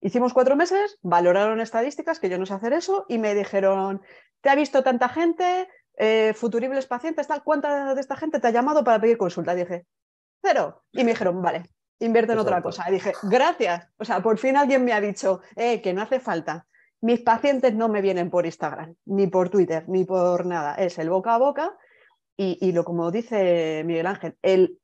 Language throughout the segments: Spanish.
Hicimos cuatro meses, valoraron estadísticas, que yo no sé hacer eso, y me dijeron, te ha visto tanta gente, eh, futuribles pacientes, tal, ¿cuánta de esta gente te ha llamado para pedir consulta? dije, cero. Y me dijeron, vale, invierte en otra cosa. Y dije, gracias. O sea, por fin alguien me ha dicho eh, que no hace falta. Mis pacientes no me vienen por Instagram, ni por Twitter, ni por nada. Es el boca a boca. Y, lo como dice Miguel Ángel, el,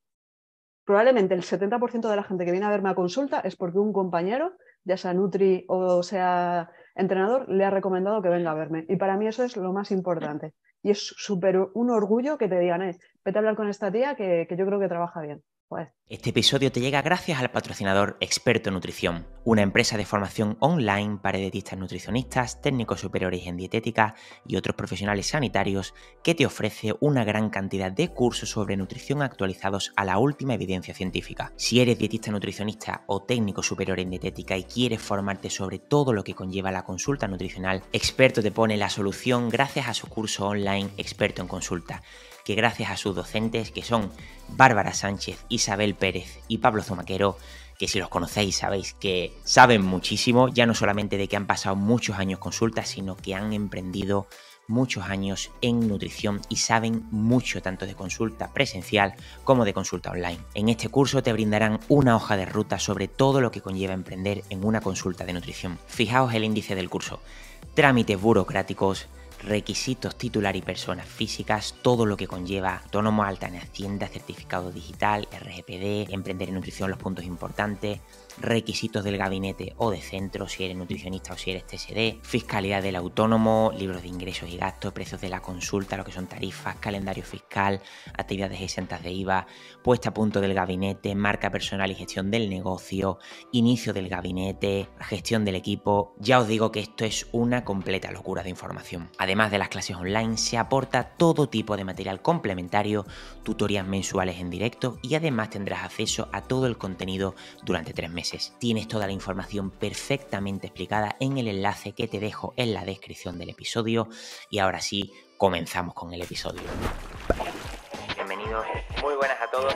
probablemente el 70% de la gente que viene a verme a consulta es porque un compañero ya sea Nutri o sea entrenador, le ha recomendado que venga a verme. Y para mí eso es lo más importante. Y es súper un orgullo que te digan, eh, vete a hablar con esta tía que, que yo creo que trabaja bien. Pues. Este episodio te llega gracias al patrocinador Experto Nutrición, una empresa de formación online para dietistas nutricionistas, técnicos superiores en dietética y otros profesionales sanitarios que te ofrece una gran cantidad de cursos sobre nutrición actualizados a la última evidencia científica. Si eres dietista nutricionista o técnico superior en dietética y quieres formarte sobre todo lo que conlleva la consulta nutricional, Experto te pone la solución gracias a su curso online Experto en Consulta que gracias a sus docentes, que son Bárbara Sánchez, Isabel Pérez y Pablo Zumaquero, que si los conocéis sabéis que saben muchísimo, ya no solamente de que han pasado muchos años consultas, sino que han emprendido muchos años en nutrición y saben mucho tanto de consulta presencial como de consulta online. En este curso te brindarán una hoja de ruta sobre todo lo que conlleva emprender en una consulta de nutrición. Fijaos el índice del curso. Trámites burocráticos, requisitos, titular y personas físicas, todo lo que conlleva autónomo, alta en Hacienda, certificado digital, RGPD, emprender en nutrición, los puntos importantes, requisitos del gabinete o de centro, si eres nutricionista o si eres TSD, fiscalidad del autónomo, libros de ingresos y gastos, precios de la consulta, lo que son tarifas, calendario fiscal, actividades exentas de IVA, puesta a punto del gabinete, marca personal y gestión del negocio, inicio del gabinete, gestión del equipo. Ya os digo que esto es una completa locura de información. Además de las clases online, se aporta todo tipo de material complementario, tutorías mensuales en directo y además tendrás acceso a todo el contenido durante tres meses Tienes toda la información perfectamente explicada en el enlace que te dejo en la descripción del episodio y ahora sí, comenzamos con el episodio. Bienvenidos, muy buenas a todos.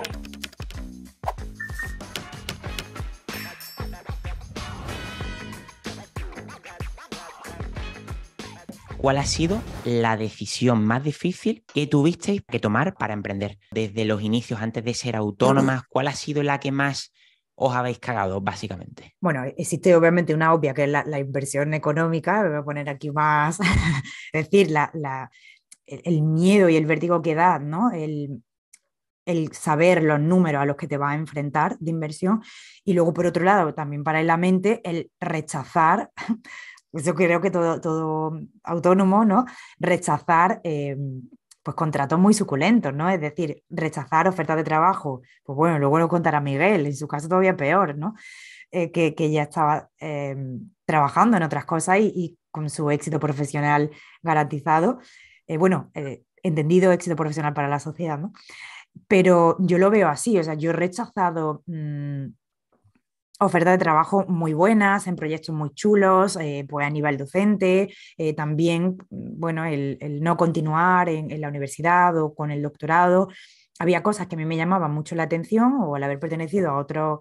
¿Cuál ha sido la decisión más difícil que tuvisteis que tomar para emprender? Desde los inicios, antes de ser autónomas, ¿cuál ha sido la que más os habéis cagado, básicamente? Bueno, existe obviamente una obvia, que es la, inversión económica, voy a poner aquí más, es decir, el, miedo y el vértigo que da, ¿no? El, saber los números a los que te vas a enfrentar de inversión. Y luego, por otro lado, también para la mente, el rechazar, Yo creo que todo, todo autónomo, ¿no? Rechazar eh, pues contratos muy suculentos, ¿no? Es decir, rechazar ofertas de trabajo, pues bueno, luego lo contará Miguel, en su caso todavía peor, ¿no? Eh, que, que, ya estaba em, trabajando en otras cosas y, con su éxito profesional garantizado. Eh, bueno, eh, entendido éxito profesional para la sociedad, ¿no? Pero yo lo veo así, o sea, yo he rechazado mm, ofertas de trabajo muy buenas, en proyectos muy chulos, eh, pues a nivel docente, eh, también, bueno, el, no continuar en, la universidad o con el doctorado. Había cosas que a mí me llamaban mucho la atención o al haber pertenecido a otro,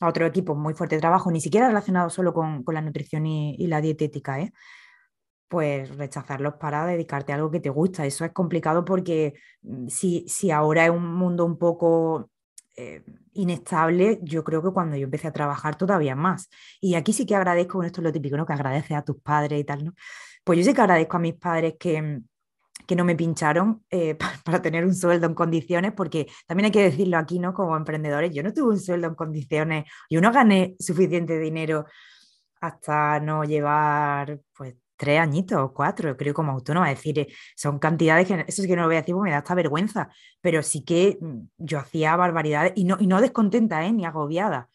a otro equipo muy fuerte de trabajo, ni siquiera relacionado solo con, la nutrición y, la dietética, ¿eh? pues rechazarlos para dedicarte a algo que te gusta. Eso es complicado porque mm, si, si ahora es un mundo un poco eh, inestable, yo creo que cuando yo empecé a trabajar todavía más. Y aquí sí que agradezco, bueno, esto es lo típico, ¿no? Que agradeces a tus padres y tal, ¿no? Pues yo sí que agradezco a mis padres que, que no me pincharon eh, para tener un sueldo en condiciones, porque también hay que decirlo aquí, ¿no? Como emprendedores, yo no tuve un sueldo en condiciones, yo no gané suficiente dinero hasta no llevar pues tres añitos o cuatro, creo, como autónoma. Es decir, son cantidades que, eso es que no lo voy a decir porque me da hasta vergüenza, pero sí que mm, yo hacía barbaridades y no, y no descontenta, ¿eh? ni agobiada.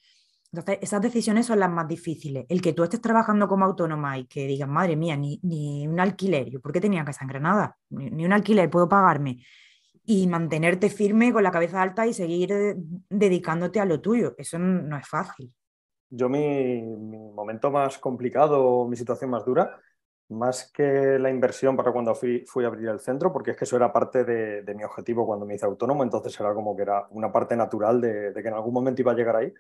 Entonces, esas decisiones son las más difíciles. El que tú estés trabajando como autónoma y que digas, madre mía, ni, ni un alquiler, ¿yo por qué tenía casa en Granada? Ni, un alquiler, puedo pagarme. Y mantenerte firme con la cabeza alta y seguir eh, dedicándote a lo tuyo. Eso no, es fácil. Yo mi, momento más complicado, mi situación más dura, más que la inversión para cuando fui, a abrir el centro, porque es que eso era parte de, mi objetivo cuando me hice autónomo, entonces era como que era una parte natural de, que en algún momento iba a llegar ahí,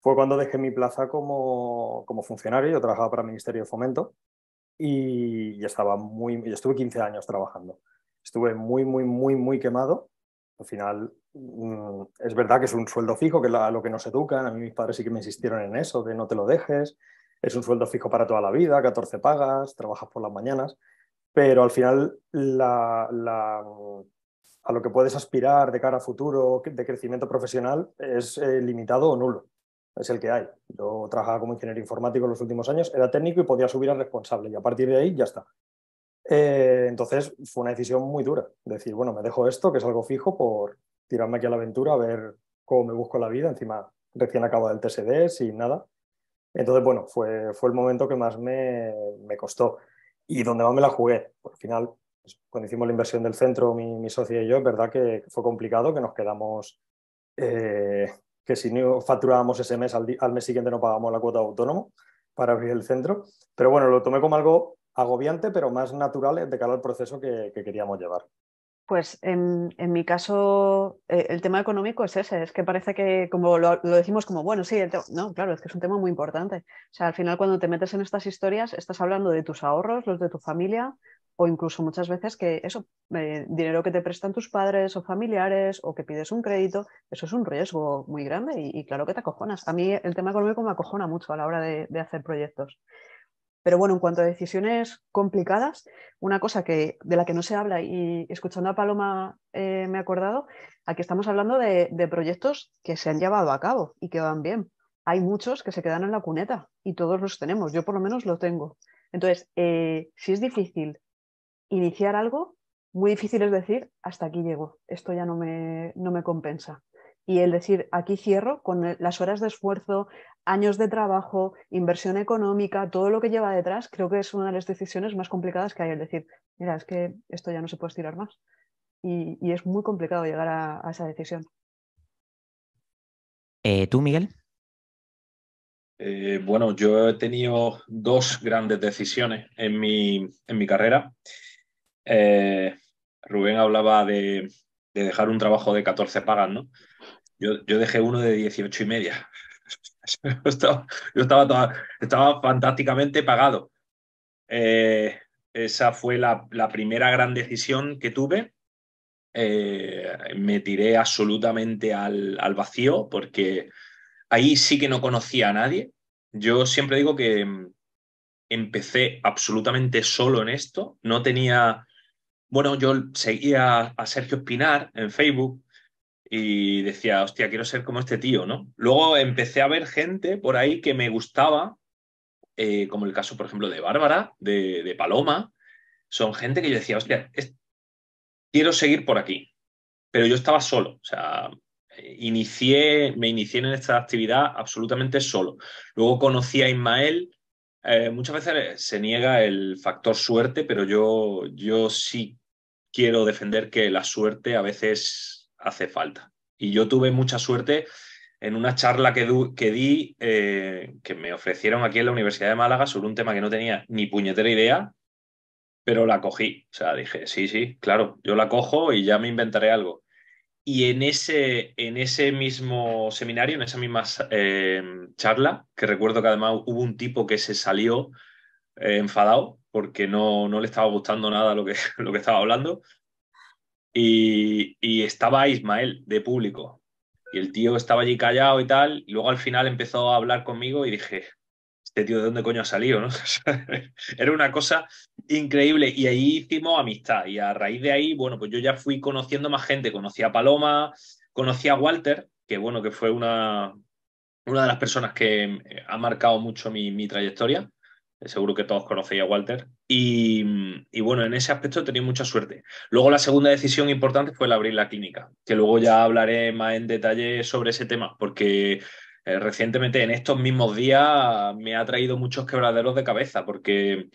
fue cuando dejé mi plaza como, funcionario, yo trabajaba para el Ministerio de Fomento y, ya estaba muy, yo estuve 15 años trabajando, estuve muy, muy, muy, muy quemado, al final mm, es verdad que es un sueldo fijo, que es lo que nos educan, a mí mis padres sí que me insistieron en eso, de no te lo dejes, es un sueldo fijo para toda la vida, 14 pagas, trabajas por las mañanas, pero al final a lo que puedes aspirar de cara a futuro, de crecimiento profesional, es eh, limitado o nulo. Es el que hay. Yo trabajaba como ingeniero informático en los últimos años, era técnico y podía subir a responsable y a partir de ahí ya está. Eh, entonces fue una decisión muy dura, decir, bueno, me dejo esto, que es algo fijo, por tirarme aquí a la aventura, a ver cómo me busco la vida, encima recién acabo del TSD, sin nada. Entonces, bueno, fue, el momento que más me, me costó y donde más me la jugué. Por al final, pues, cuando hicimos la inversión del centro, mi, mi, socia y yo, es verdad que fue complicado, que nos quedamos, eh, que si no facturábamos ese mes, al, mes siguiente no pagábamos la cuota de autónomo para abrir el centro. Pero bueno, lo tomé como algo agobiante, pero más natural de cara al proceso que queríamos llevar. Pues en, mi caso, eh, el tema económico es ese, es que parece que como lo, decimos como, bueno, sí, no, claro, es que es un tema muy importante. O sea, al final cuando te metes en estas historias, estás hablando de tus ahorros, los de tu familia, o incluso muchas veces que eso, eh, dinero que te prestan tus padres o familiares, o que pides un crédito, eso es un riesgo muy grande y, claro que te acojonas. A mí el tema económico me acojona mucho a la hora de, de hacer proyectos. Pero bueno, en cuanto a decisiones complicadas, una cosa que, de la que no se habla y escuchando a Paloma eh, me he acordado, aquí estamos hablando de, proyectos que se han llevado a cabo y que van bien. Hay muchos que se quedan en la cuneta y todos los tenemos, yo por lo menos lo tengo. Entonces, eh, si es difícil iniciar algo, muy difícil es decir, hasta aquí llego, esto ya no no me compensa y el decir aquí cierro con eh, las horas de esfuerzo, años de trabajo, inversión económica, todo lo que lleva detrás, creo que es una de las decisiones más complicadas que hay. El decir, mira, es que esto ya no se puede estirar más. Y, es muy complicado llegar a, esa decisión. Eh, ¿Tú, Miguel? Eh, bueno, yo he tenido dos grandes decisiones en mi, carrera. Eh, Rubén hablaba de, dejar un trabajo de 14 pagas, ¿no? Yo, yo dejé uno de 18 y media Yo estaba, yo estaba, estaba fantásticamente pagado. Eh, esa fue la, primera gran decisión que tuve. Eh, me tiré absolutamente al, al, vacío porque ahí sí que no conocía a nadie. Yo siempre digo que mm, empecé absolutamente solo en esto. No tenía, bueno, yo seguía a Sergio Espinar en Facebook, y decía, hostia, quiero ser como este tío, ¿no? Luego empecé a ver gente por ahí que me gustaba, eh, como el caso, por ejemplo, de Bárbara, de, Paloma. Son gente que yo decía, hostia, quiero seguir por aquí. Pero yo estaba solo, o sea, inicié, me inicié en esta actividad absolutamente solo. Luego conocí a Ismael. Eh, muchas veces se niega el factor suerte, pero yo, yo sí quiero defender que la suerte a veces hace falta. Y yo tuve mucha suerte en una charla que, di, eh, que me ofrecieron aquí en la Universidad de Málaga sobre un tema que no tenía ni puñetera idea, pero la cogí. O sea, dije, sí, sí, claro, yo la cojo y ya me inventaré algo. Y en ese, en ese mismo seminario, en esa misma eh, charla, que recuerdo que además hubo un tipo que se salió eh, enfadado porque no, no, le estaba gustando nada lo que, lo que estaba hablando, y, estaba Ismael de público. Y el tío estaba allí callado y tal. Y luego al final empezó a hablar conmigo y dije, este tío de dónde coño ha salido, ¿no? Era una cosa increíble. Y ahí hicimos amistad. Y a raíz de ahí, bueno, pues yo ya fui conociendo más gente. Conocí a Paloma, conocí a Walter, que bueno, que fue una, una de las personas que eh, ha marcado mucho mi trayectoria. Seguro que todos conocéis a Walter. Y, bueno, en ese aspecto tenía mucha suerte. Luego la segunda decisión importante fue el abrir la clínica, que luego ya hablaré más en detalle sobre ese tema, porque eh, recientemente en estos mismos días me ha traído muchos quebraderos de cabeza, porque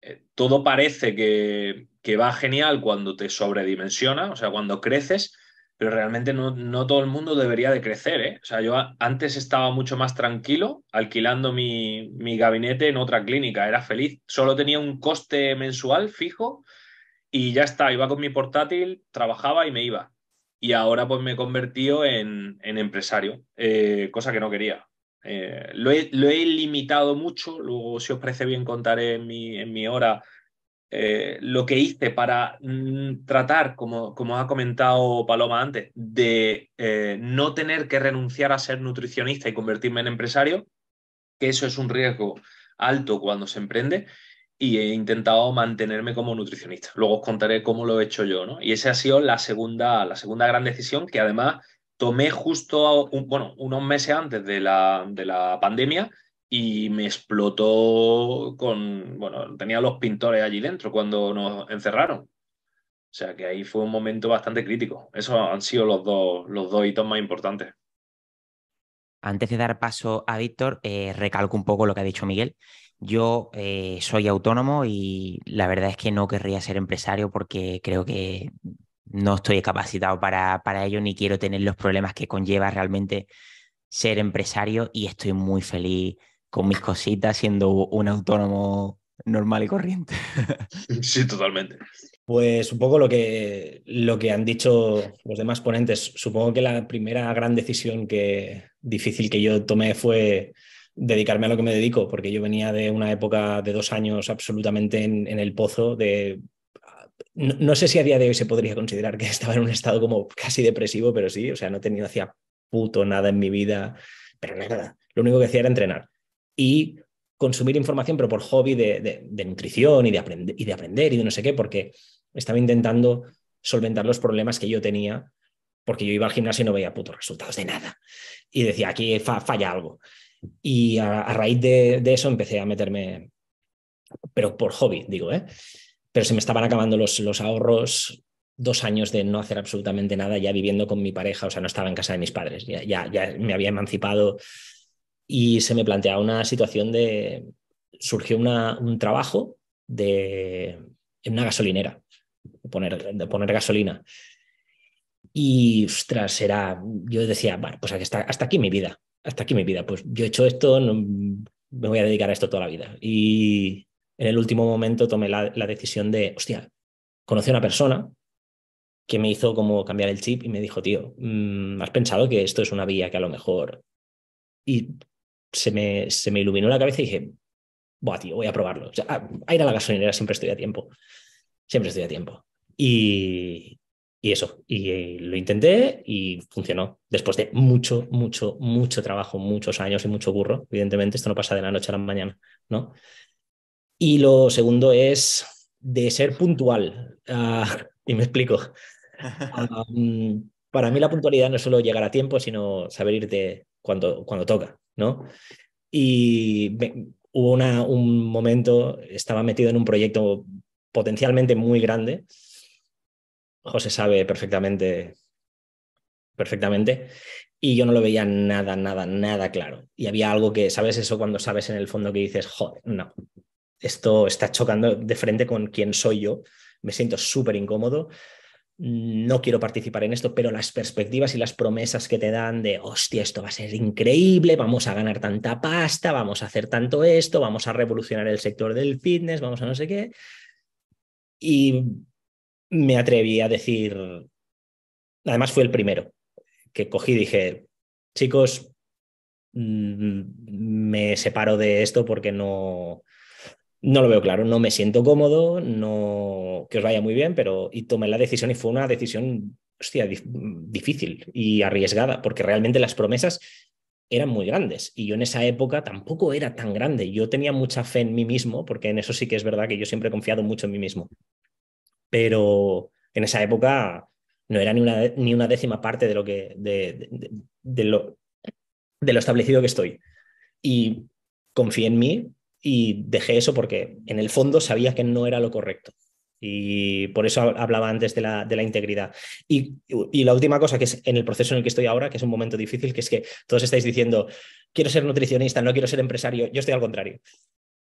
eh, todo parece que, que va genial cuando te sobredimensionas, o sea, cuando creces, pero realmente no, no todo el mundo debería de crecer. ¿eh? O sea, yo antes estaba mucho más tranquilo alquilando mi, mi gabinete en otra clínica, era feliz, solo tenía un coste mensual fijo y ya está, iba con mi portátil, trabajaba y me iba. Y ahora pues me he convertido en, en empresario, eh, cosa que no quería. Eh, lo, he, limitado mucho, luego si os parece bien contaré mi, en mi hora eh, lo que hice para mm, tratar, como, ha comentado Paloma antes, de eh, no tener que renunciar a ser nutricionista y convertirme en empresario, que eso es un riesgo alto cuando se emprende, y he intentado mantenerme como nutricionista. Luego os contaré cómo lo he hecho yo, ¿no? Y esa ha sido la segunda, la segunda gran decisión que además tomé justo, bueno, unos meses antes de la, de la pandemia, y me explotó con, bueno, tenía los pintores allí dentro cuando nos encerraron. O sea que ahí fue un momento bastante crítico. Esos han sido los dos, los dos hitos más importantes. Antes de dar paso a Víctor, eh, recalco un poco lo que ha dicho Miguel. Yo eh, soy autónomo y la verdad es que no querría ser empresario porque creo que no estoy capacitado para, para ello ni quiero tener los problemas que conlleva realmente ser empresario y estoy muy feliz con mis cositas siendo un autónomo normal y corriente. Sí, totalmente. Pues un poco lo que, lo que han dicho los demás ponentes. Supongo que la primera gran decisión que, difícil que yo tomé fue dedicarme a lo que me dedico, porque yo venía de una época de dos años absolutamente en, el pozo de... No, no, sé si a día de hoy se podría considerar que estaba en un estado como casi depresivo, pero sí, o sea, no tenía, hacía puto nada en mi vida, pero nada. Lo único que hacía era entrenar y consumir información, pero por hobby de, nutrición y de, y de aprender y de no sé qué, porque estaba intentando solventar los problemas que yo tenía, porque yo iba al gimnasio y no veía putos resultados de nada. Y decía, aquí falla algo. Y a, raíz de, eso empecé a meterme, pero por hobby, digo, ¿eh? Pero se me estaban acabando los, los ahorros, dos años de no hacer absolutamente nada, ya viviendo con mi pareja, o sea, no estaba en casa de mis padres, ya, ya me había emancipado y se me planteaba una situación de, surgió una, un trabajo de, en una gasolinera, de poner, de poner gasolina. Y, ostras, era, yo decía, bueno, pues hasta, aquí mi vida, hasta aquí mi vida, pues yo he hecho esto, me voy a dedicar a esto toda la vida. Y en el último momento tomé la, la decisión de, hostia, conocí a una persona que me hizo como cambiar el chip y me dijo, tío, mm, ¿has pensado que esto es una vía que a lo mejor... Y se me, iluminó la cabeza y dije, Buah, tío, voy a probarlo. O ah, a, ir a la gasolinera siempre estoy a tiempo. Siempre estoy a tiempo. Y, eso, y, lo intenté y funcionó. Después de mucho, mucho, mucho trabajo, muchos años y mucho burro. Evidentemente, esto no pasa de la noche a la mañana, ¿no? Y lo segundo es de ser puntual. Ah, y me explico. para mí la puntualidad no es solo llegar a tiempo, sino saber irte cuando, cuando toca. ¿no? Y hubo una, un momento, estaba metido en un proyecto potencialmente muy grande. José sabe perfectamente, perfectamente, y yo no lo veía nada, nada, nada claro. Y había algo que, ¿sabes eso cuando sabes en el fondo que dices, joder, no, esto está chocando de frente con quién soy yo, me siento súper incómodo, no quiero participar en esto, pero las perspectivas y las promesas que te dan de, hostia, esto va a ser increíble, vamos a ganar tanta pasta, vamos a hacer tanto esto, vamos a revolucionar el sector del fitness, vamos a no sé qué. Y me atreví a decir, además fue el primero que cogí y dije, chicos, mm, me separo de esto porque no, no lo veo claro, no me siento cómodo, no que os vaya muy bien, pero y tomé la decisión y fue una decisión, difícil y arriesgada, porque realmente las promesas eran muy grandes y yo en esa época tampoco era tan grande. Yo tenía mucha fe en mí mismo, porque en eso sí que es verdad que yo siempre he confiado mucho en mí mismo, pero en esa época no era ni una, ni una décima parte de lo que de, lo, de lo establecido que estoy. Y confié en mí, y dejé eso porque en el fondo sabía que no era lo correcto. Y por eso hablaba antes de la, de la integridad. Y, la última cosa que es en el proceso en el que estoy ahora, que es un momento difícil, que es que todos estáis diciendo, quiero ser nutricionista, no quiero ser empresario. Yo estoy al contrario.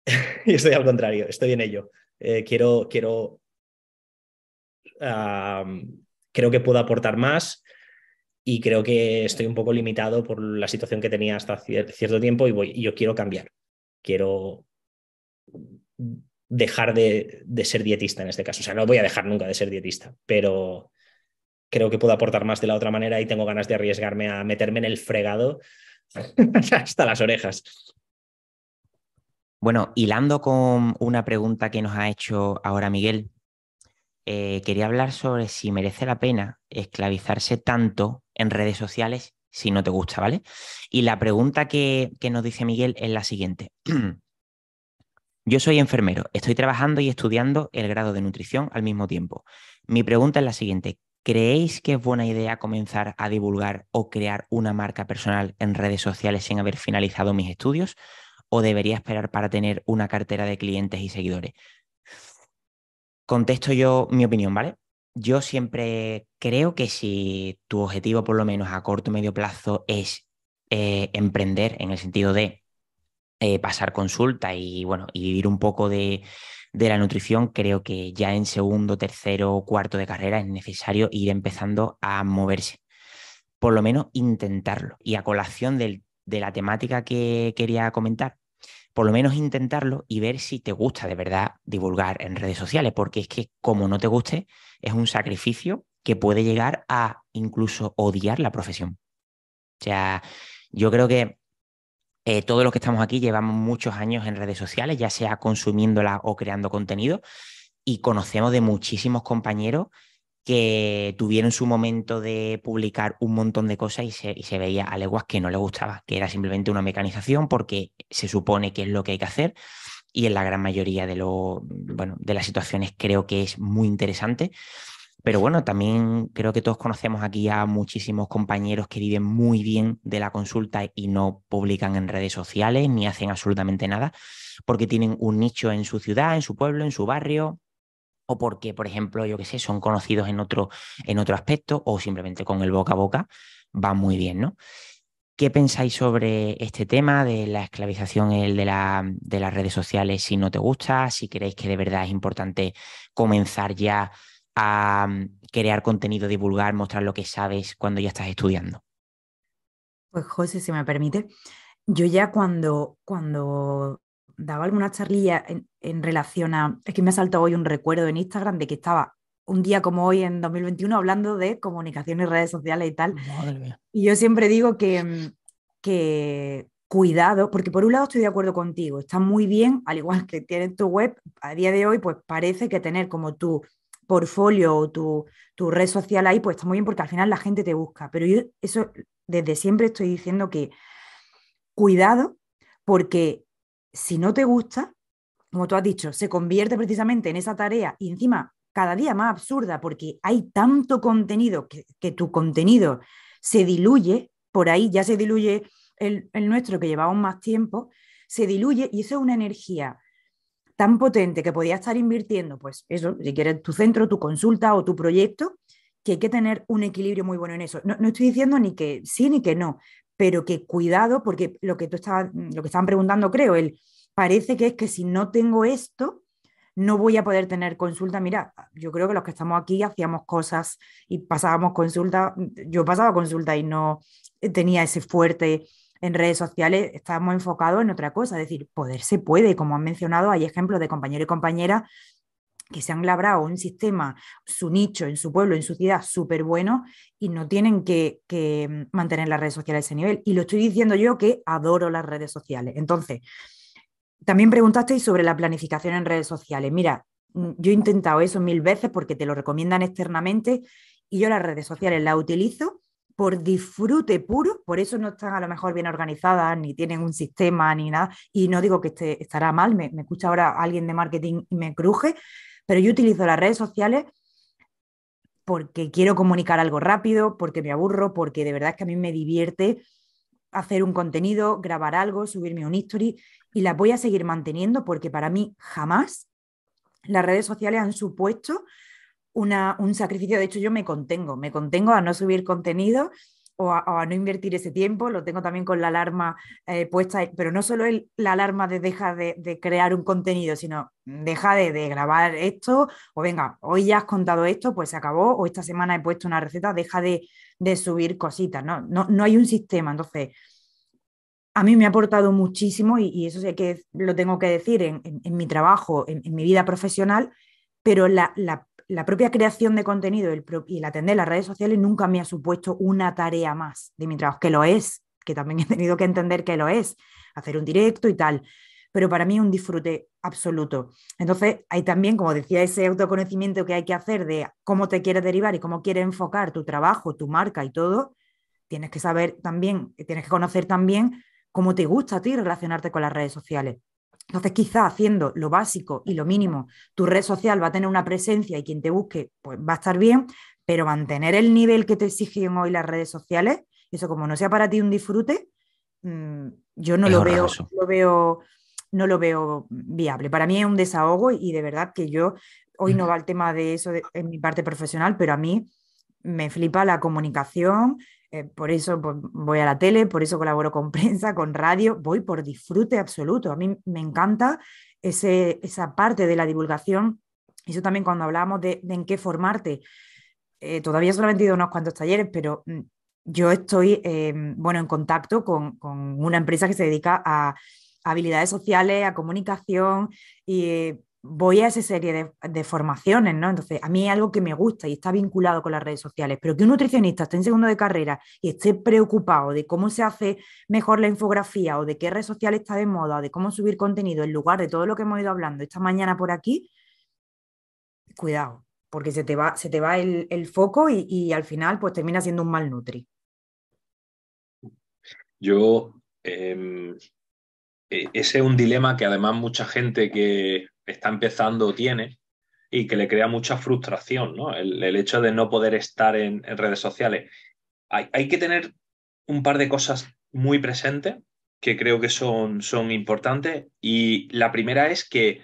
Yo estoy al contrario, estoy en ello. Eh, quiero, quiero, creo que puedo aportar más y creo que estoy un poco limitado por la situación que tenía hasta cierto tiempo y, y yo quiero cambiar quiero dejar de, ser dietista en este caso. O sea, no voy a dejar nunca de ser dietista, pero creo que puedo aportar más de la otra manera y tengo ganas de arriesgarme a meterme en el fregado hasta las orejas. Bueno, hilando con una pregunta que nos ha hecho ahora Miguel, eh, quería hablar sobre si merece la pena esclavizarse tanto en redes sociales si no te gusta, ¿vale? Y la pregunta que, nos dice Miguel es la siguiente. Yo soy enfermero, estoy trabajando y estudiando el grado de nutrición al mismo tiempo. Mi pregunta es la siguiente. ¿Creéis que es buena idea comenzar a divulgar o crear una marca personal en redes sociales sin haber finalizado mis estudios? ¿O debería esperar para tener una cartera de clientes y seguidores? Contesto yo mi opinión, ¿vale? yo siempre creo que si tu objetivo, por lo menos a corto o medio plazo, es eh, emprender en el sentido de eh, pasar consulta y, bueno, y vivir un poco de, la nutrición, creo que ya en segundo, tercero, o cuarto de carrera es necesario ir empezando a moverse. Por lo menos intentarlo. Y a colación de la temática que quería comentar, por lo menos intentarlo y ver si te gusta de verdad divulgar en redes sociales, porque es que como no te guste, es un sacrificio que puede llegar a incluso odiar la profesión. O sea, yo creo que eh, todos los que estamos aquí llevamos muchos años en redes sociales, ya sea consumiéndolas o creando contenido, y conocemos de muchísimos compañeros que tuvieron su momento de publicar un montón de cosas y se, veía a leguas que no le gustaba, que era simplemente una mecanización porque se supone que es lo que hay que hacer y en la gran mayoría de, lo, de las situaciones creo que es muy interesante. Pero bueno, también creo que todos conocemos aquí a muchísimos compañeros que viven muy bien de la consulta y no publican en redes sociales ni hacen absolutamente nada porque tienen un nicho en su ciudad, en su pueblo, en su barrio, o porque, por ejemplo, yo qué sé, son conocidos en otro, en otro aspecto o simplemente con el boca a boca va muy bien, ¿no? ¿Qué pensáis sobre este tema de la esclavización el de, de las redes sociales si no te gusta? Si creéis que de verdad es importante comenzar ya a mm, crear contenido, divulgar, mostrar lo que sabes cuando ya estás estudiando. Pues José, si me permite, yo ya cuando, cuando daba alguna charlilla en, relación a... Es que me ha saltado hoy un recuerdo en Instagram de que estaba un día como hoy en 2021 hablando de comunicaciones, redes sociales y tal. Y yo siempre digo que, mm, que cuidado, porque por un lado estoy de acuerdo contigo, está muy bien, al igual que tienes tu web, a día de hoy pues parece que tener como tu portfolio o tu, tu red social ahí pues está muy bien porque al final la gente te busca, pero yo eso desde siempre estoy diciendo que cuidado porque si no te gusta, como tú has dicho, se convierte precisamente en esa tarea y encima cada día más absurda porque hay tanto contenido que, tu contenido se diluye, por ahí ya se diluye el, nuestro que llevamos más tiempo, se diluye y eso es una energía tan potente que podías estar invirtiendo, pues eso, si quieres tu centro, tu consulta o tu proyecto, que hay que tener un equilibrio muy bueno en eso. no estoy diciendo ni que sí ni que no, pero que cuidado, porque lo que tú mm, lo que estaban preguntando, creo, él parece que es que si no tengo esto, no voy a poder tener consulta. Mira, yo creo que los que estamos aquí hacíamos cosas y pasábamos consulta. Mm, yo pasaba consulta y no tenía ese fuerte en redes sociales, estábamos enfocados en otra cosa, es decir, poder se puede, como han mencionado, hay ejemplos de compañeros y compañeras que se han labrado un sistema, su nicho, en su pueblo, en su ciudad, súper bueno y no tienen que, mm, mantener las redes sociales a ese nivel. Y lo estoy diciendo yo que adoro las redes sociales. Entonces, también preguntasteis sobre la planificación en redes sociales. Mira, mm, yo he intentado eso mil veces porque te lo recomiendan externamente y yo las redes sociales las utilizo por disfrute puro, por eso no están a lo mejor bien organizadas, ni tienen un sistema, ni nada, y no digo que esté, estará mal, me escucha ahora alguien de marketing y me cruje, pero yo utilizo las redes sociales porque quiero comunicar algo rápido, porque me aburro, porque de verdad es que a mí me divierte hacer un contenido, grabar algo, subirme un history y las voy a seguir manteniendo porque para mí jamás las redes sociales han supuesto un sacrificio. De hecho, yo me contengo, me contengo a no subir contenido o a, no invertir ese tiempo. Lo tengo también con la alarma eh, puesta, pero no solo la alarma de deja de, crear un contenido, sino deja de, grabar esto, o venga, hoy ya has contado esto, pues se acabó, o esta semana he puesto una receta, deja de, subir cositas, ¿no? ¿no? hay un sistema, entonces a mí me ha aportado muchísimo y, eso sé que lo tengo que decir en, mi trabajo, en, mi vida profesional, pero la, la propia creación de contenido y el atender las redes sociales nunca me ha supuesto una tarea más de mi trabajo, que lo es, que también he tenido que entender que lo es, hacer un directo y tal, pero para mí un disfrute absoluto. Entonces, hay también, como decía, ese autoconocimiento que hay que hacer de cómo te quieres derivar y cómo quieres enfocar tu trabajo, tu marca y todo. Tienes que saber también, tienes que conocer también cómo te gusta a ti relacionarte con las redes sociales. Entonces, quizá haciendo lo básico y lo mínimo, tu red social va a tener una presencia y quien te busque pues, va a estar bien, pero mantener el nivel que te exigen hoy las redes sociales, eso como no sea para ti un disfrute, mm, yo no lo veo, lo veo, no lo veo viable. Para mí es un desahogo y, de verdad que yo hoy no va el tema de eso en mi parte profesional, pero a mí me flipa la comunicación, eh, por eso voy a la tele, por eso colaboro con prensa, con radio, voy por disfrute absoluto. A mí me encanta ese, esa parte de la divulgación. Eso también cuando hablábamos de, en qué formarte. Eh, todavía solamente he ido unos cuantos talleres, pero mm, yo estoy em, bueno, en contacto con, con, una empresa que se dedica a habilidades sociales, a comunicación y eh, voy a esa serie de, formaciones, ¿no? Entonces, a mí es algo que me gusta y está vinculado con las redes sociales, pero que un nutricionista esté en segundo de carrera y esté preocupado de cómo se hace mejor la infografía o de qué red social está de moda o de cómo subir contenido en lugar de todo lo que hemos ido hablando esta mañana por aquí, cuidado, porque se te va, se te va el, foco y, al final pues termina siendo un mal nutri. Yo... Em, e, ese es un dilema que además mucha gente que, está empezando o tiene y que le crea mucha frustración, ¿no? El, hecho de no poder estar en, redes sociales. Hay, que tener un par de cosas muy presentes que creo que son, son importantes y la primera es que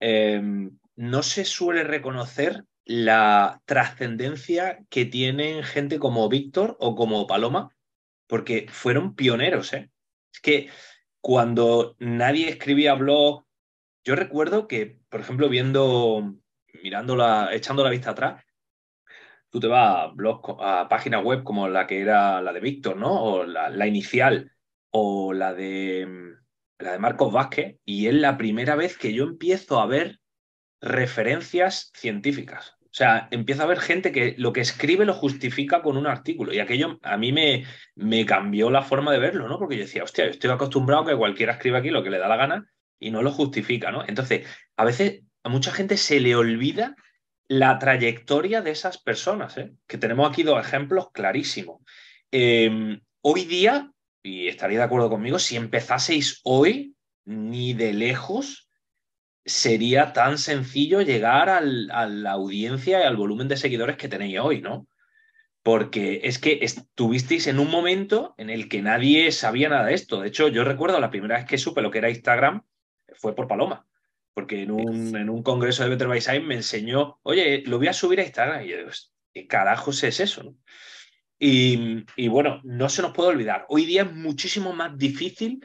em, no se suele reconocer la trascendencia que tienen gente como Víctor o como Paloma, porque fueron pioneros. ¿eh? Es que cuando nadie escribía blog, yo recuerdo que, por ejemplo, viendo, mirándola, echando la vista atrás, tú te vas a, a páginas web como la que era la de Víctor, ¿no? O la, inicial, o la de, mm, la de Marcos Vázquez, y es la primera vez que yo empiezo a ver referencias científicas. O sea, empiezo a ver gente que lo que escribe lo justifica con un artículo. Y aquello a mí me, me cambió la forma de verlo, ¿no? Porque yo decía, hostia, yo estoy acostumbrado a que cualquiera escriba aquí lo que le da la gana y no lo justifica, ¿no? Entonces, a veces a mucha gente se le olvida la trayectoria de esas personas, ¿eh? que tenemos aquí dos ejemplos clarísimos. Em, hoy día, y estaréis de acuerdo conmigo, si empezaseis hoy, ni de lejos sería tan sencillo llegar a la audiencia y al volumen de seguidores que tenéis hoy, ¿no? Porque es que estuvisteis en un momento en el que nadie sabía nada de esto. De hecho, yo recuerdo la primera vez que supe lo que era Instagram, fue por Paloma, porque en un, en un congreso de Better by me enseñó, oye, lo voy a subir a Instagram. Y yo digo, carajos es eso? Y, bueno, no se nos puede olvidar. Hoy día es muchísimo más difícil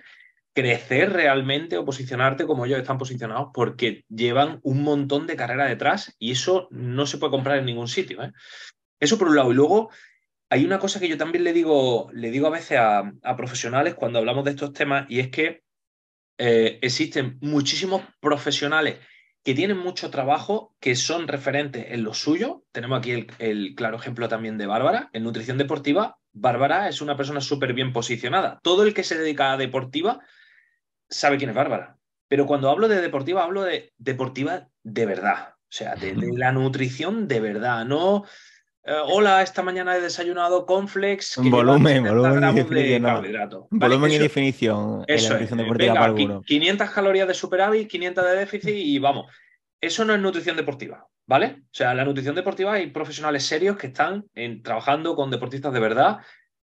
crecer realmente o posicionarte como ellos están posicionados porque llevan un montón de carrera detrás y eso no se puede comprar en ningún sitio. ¿eh? Eso por un lado. Y luego hay una cosa que yo también le digo, le digo a veces a profesionales cuando hablamos de estos temas y es que eh, existen muchísimos profesionales que tienen mucho trabajo, que son referentes en lo suyo. Tenemos aquí el, claro ejemplo también de Bárbara. En nutrición deportiva, Bárbara es una persona súper bien posicionada. Todo el que se dedica a deportiva sabe quién es Bárbara. Pero cuando hablo de deportiva, hablo de deportiva de verdad. O sea, de la nutrición de verdad, no eh, hola, esta mañana he desayunado Conflex. Que volumen, volumen y De no. volumen y definición. Eso es. 500 calorías de superávit, 500 de déficit y vamos. Eso no es nutrición deportiva, ¿vale? O sea, la nutrición deportiva hay profesionales serios que están trabajando con deportistas de verdad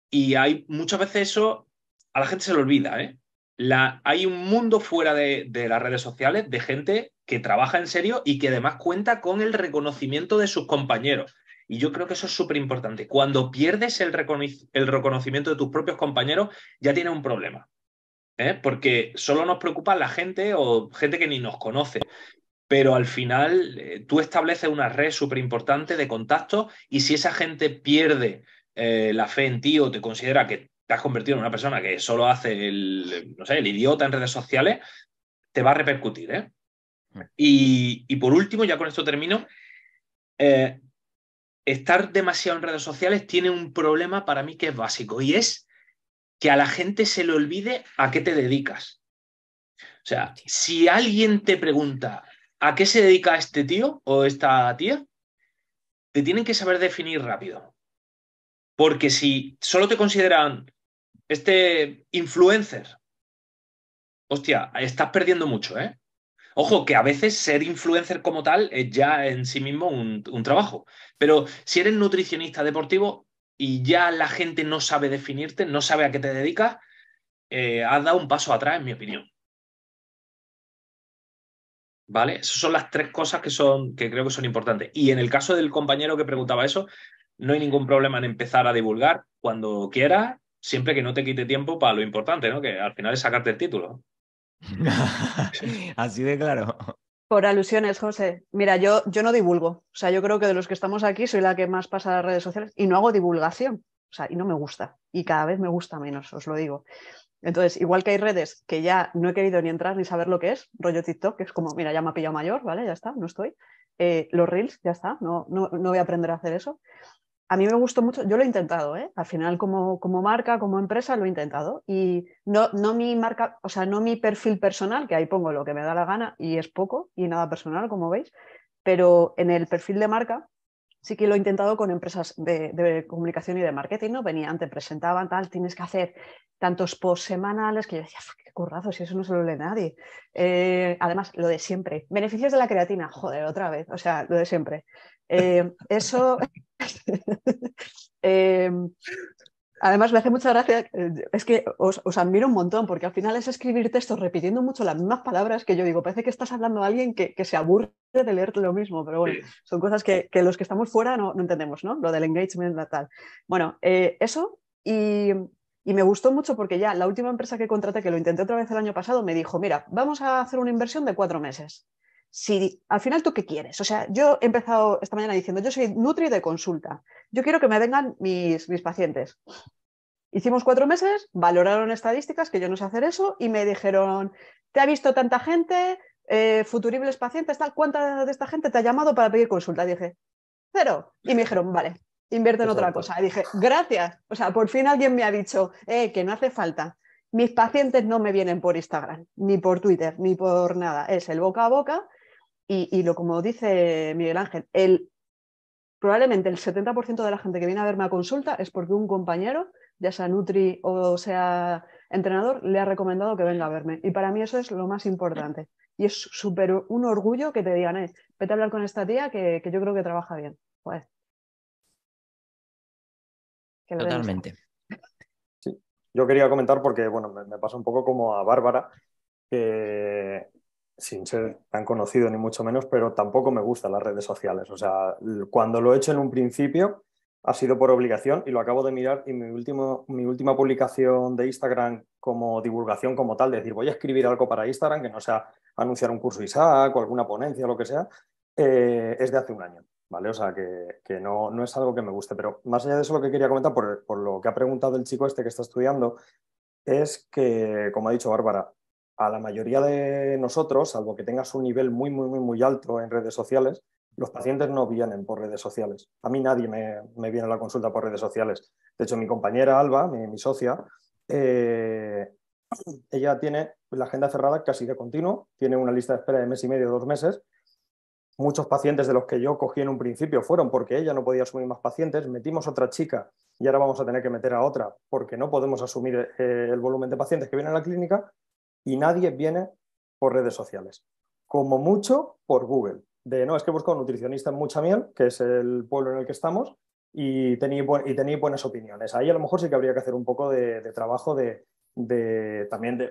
y hay muchas veces eso a la gente se lo olvida, ¿eh? La, hay un mundo fuera de, las redes sociales de gente que trabaja en serio y que además cuenta con el reconocimiento de sus compañeros. Y yo creo que eso es súper importante. Cuando pierdes el, reconocimiento de tus propios compañeros, ya tienes un problema. ¿eh? Porque solo nos preocupa la gente o gente que ni nos conoce. Pero al final eh, tú estableces una red súper importante de contactos y si esa gente pierde eh, la fe en ti o te considera que te has convertido en una persona que solo hace el, el idiota en redes sociales, te va a repercutir. Y, y, por último, ya con esto termino, eh, estar demasiado en redes sociales tiene un problema para mí que es básico y es que a la gente se le olvide a qué te dedicas. O sea, si alguien te pregunta a qué se dedica este tío o esta tía, te tienen que saber definir rápido. Porque si solo te consideran este influencer, hostia, estás perdiendo mucho, ¿eh? Ojo, que a veces ser influencer como tal es ya en sí mismo un, trabajo, pero si eres nutricionista deportivo y ya la gente no sabe definirte, no sabe a qué te dedicas, eh, has dado un paso atrás, en mi opinión. ¿Vale? Esas son las tres cosas que, son, que creo que son importantes. Y en el caso del compañero que preguntaba eso, no hay ningún problema en empezar a divulgar cuando quieras, siempre que no te quite tiempo para lo importante, ¿no? Que al final es sacarte el título. Así de claro. Por alusiones, José. Mira, yo, yo no divulgo. O sea, yo creo que de los que estamos aquí soy la que más pasa a las redes sociales y no hago divulgación. O sea, y no me gusta. Y cada vez me gusta menos, os lo digo. Entonces, igual que hay redes que ya no he querido ni entrar ni saber lo que es, rollo TikTok, que es como, mira, ya me ha pillado mayor, ¿vale? Ya está, no estoy. Eh, los reels, ya está, no, no, no voy a aprender a hacer eso a mí me gustó mucho, yo lo he intentado, ¿eh? al final como, como, marca, como empresa lo he intentado y no, no mi marca, o sea, no mi perfil personal, que ahí pongo lo que me da la gana y es poco y nada personal, como veis, pero en el perfil de marca sí que lo he intentado con empresas de, comunicación y de marketing, ¿no? Venían, te presentaban tal, tienes que hacer tantos posts semanales que yo decía, qué currazo, si eso no se lo lee nadie. Eh, además, lo de siempre, beneficios de la creatina, joder, otra vez, o sea, lo de siempre. Em, eso. Em, además, me hace mucha gracia. Eh, es que os, admiro un montón, porque al final es escribir textos repitiendo mucho las mismas palabras que yo digo. Parece que estás hablando a alguien que, se aburre de leer lo mismo, pero bueno, son cosas que, los que estamos fuera no, entendemos, ¿no? Lo del engagement, y tal. Bueno, eh, eso. y me gustó mucho porque ya la última empresa que contraté, que lo intenté otra vez el año pasado, me dijo, mira, vamos a hacer una inversión de cuatro meses si al final tú qué quieres. O sea, yo he empezado esta mañana diciendo, yo soy nutri de consulta, yo quiero que me vengan mis, pacientes. Hicimos cuatro meses, valoraron estadísticas, que yo no sé hacer eso, y me dijeron, te ha visto tanta gente, eh, futuribles pacientes, tal, ¿cuánta de esta gente te ha llamado para pedir consulta? dije, cero. Y me dijeron, vale, invierte en otra cosa. Y dije, gracias. O sea, por fin alguien me ha dicho eh, que no hace falta. Mis pacientes no me vienen por Instagram, ni por Twitter, ni por nada. Es el boca a boca y, lo como dice Miguel Ángel, el, probablemente el 70% de la gente que viene a verme a consulta es porque un compañero, ya sea Nutri o sea entrenador, le ha recomendado que venga a verme. Y para mí eso es lo más importante. Y es súper un orgullo que te digan, eh, vete a hablar con esta tía que, yo creo que trabaja bien. Totalmente. Yo quería comentar porque, bueno, me, me pasa un poco como a Bárbara, que sin ser tan conocido ni mucho menos, pero tampoco me gustan las redes sociales. O sea, cuando lo he hecho en un principio ha sido por obligación y lo acabo de mirar y mi, último, mi última publicación de Instagram como divulgación como tal, de decir voy a escribir algo para Instagram que no sea anunciar un curso Isaac o alguna ponencia o lo que sea, eh, es de hace un año. ¿Vale? O sea, que, no, no, es algo que me guste, pero más allá de eso lo que quería comentar, por, por lo que ha preguntado el chico este que está estudiando, es que, como ha dicho Bárbara, a la mayoría de nosotros, salvo que tengas un nivel muy, muy, muy, muy alto en redes sociales, los pacientes no vienen por redes sociales. A mí nadie me, viene a la consulta por redes sociales. De hecho, mi compañera Alba, mi, socia, eh, ella tiene la agenda cerrada casi de continuo, tiene una lista de espera de mes y medio, dos meses. Muchos pacientes de los que yo cogí en un principio fueron porque ella no podía asumir más pacientes, metimos otra chica y ahora vamos a tener que meter a otra porque no podemos asumir eh, el volumen de pacientes que vienen a la clínica y nadie viene por redes sociales. Como mucho por Google. De no, es que busco un nutricionista en Mucha Miel, que es el pueblo en el que estamos, y tenéis, y buenas opiniones. Ahí a lo mejor sí que habría que hacer un poco de, trabajo también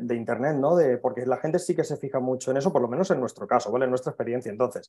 de, Internet, ¿no? De, porque la gente sí que se fija mucho en eso, por lo menos en nuestro caso, ¿vale? En nuestra experiencia. Entonces,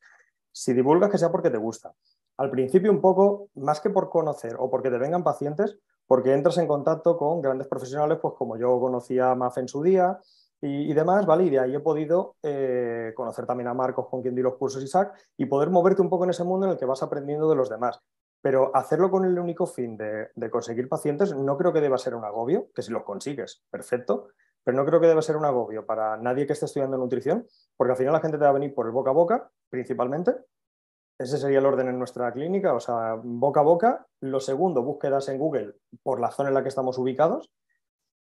si divulgas que sea porque te gusta. Al principio un poco, más que por conocer o porque te vengan pacientes, porque entras en contacto con grandes profesionales, pues como yo conocía a MAF en su día, y, demás, ¿vale? ahí he podido eh, conocer también a Marcos, con quien di los cursos Isaac, y poder moverte un poco en ese mundo en el que vas aprendiendo de los demás. Pero hacerlo con el único fin de, de conseguir pacientes no creo que deba ser un agobio, que si los consigues, perfecto, pero no creo que deba ser un agobio para nadie que esté estudiando nutrición, porque al final la gente te va a venir por el boca a boca, principalmente. Ese sería el orden en nuestra clínica, o sea, boca a boca. Lo segundo, búsquedas en Google por la zona en la que estamos ubicados,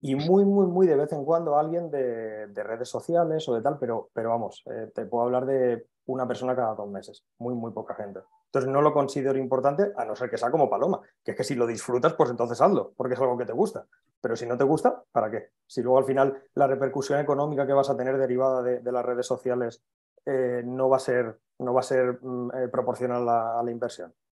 y muy, muy, muy de vez en cuando alguien de, redes sociales o de tal, pero, pero vamos, eh, te puedo hablar de una persona cada dos meses, muy, muy poca gente. Entonces no lo considero importante a no ser que sea como paloma, que es que si lo disfrutas, pues entonces hazlo, porque es algo que te gusta. Pero si no te gusta, ¿para qué? Si luego al final la repercusión económica que vas a tener derivada de, las redes sociales eh, no va a ser, no va a ser mm, eh, proporcional a la inversión.